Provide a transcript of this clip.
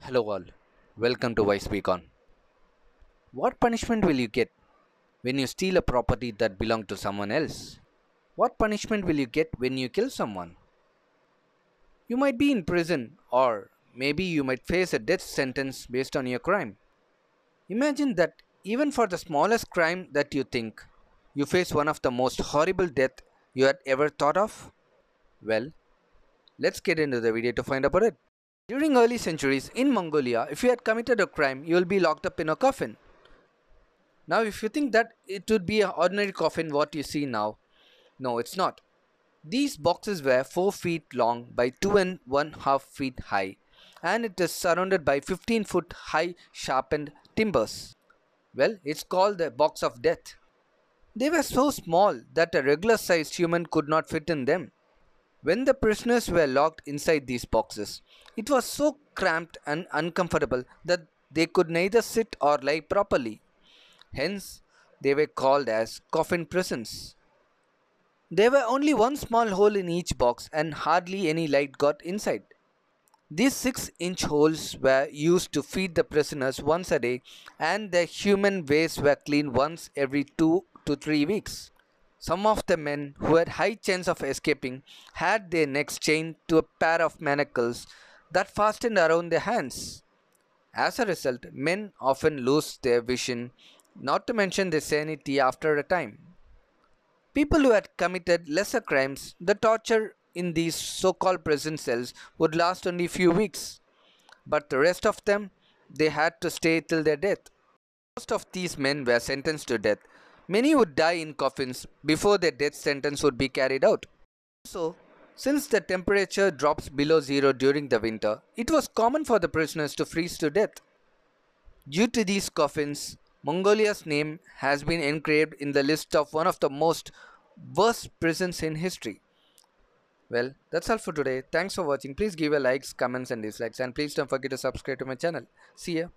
Hello, all. Welcome to Vice Beacon. What punishment will you get when you steal a property that belonged to someone else? What punishment will you get when you kill someone? You might be in prison, or maybe you might face a death sentence based on your crime. Imagine that even for the smallest crime that you think, you face one of the most horrible death you had ever thought of? Well, let's get into the video to find out about it. During early centuries in Mongolia, if you had committed a crime, you will be locked up in a coffin. Now, if you think that it would be an ordinary coffin what you see now, no, it's not. These boxes were 4 feet long by 2 and 1 half feet high, and it is surrounded by 15 foot high sharpened timbers. Well, it's called the box of death. They were so small that a regular sized human could not fit in them. When the prisoners were locked inside these boxes, it was so cramped and uncomfortable that they could neither sit or lie properly. Hence, they were called as coffin prisons. There were only one small hole in each box and hardly any light got inside. These 6 inch holes were used to feed the prisoners once a day and their human waste were cleaned once every 2 to three weeks. Some of the men who had high chance of escaping had their necks chained to a pair of manacles that fastened around their hands. As a result, men often lose their vision, not to mention their sanity after a time. People who had committed lesser crimes, the torture in these so called prison cells would last only a few weeks, but the rest of them, they had to stay till their death. Most of these men were sentenced to death, Many would die in coffins before their death sentence would be carried out. So, since the temperature drops below zero during the winter, it was common for the prisoners to freeze to death. Due to these coffins, Mongolia's name has been engraved in the list of one of the most worst prisons in history. Well, that's all for today. Thanks for watching. Please give a likes, comments and dislikes and please don't forget to subscribe to my channel. See ya.